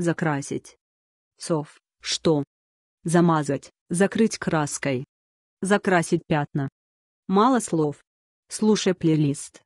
Закрасить. Сов. Что? Замазать, закрыть краской. Закрасить пятна. Мало слов. Слушай плейлист.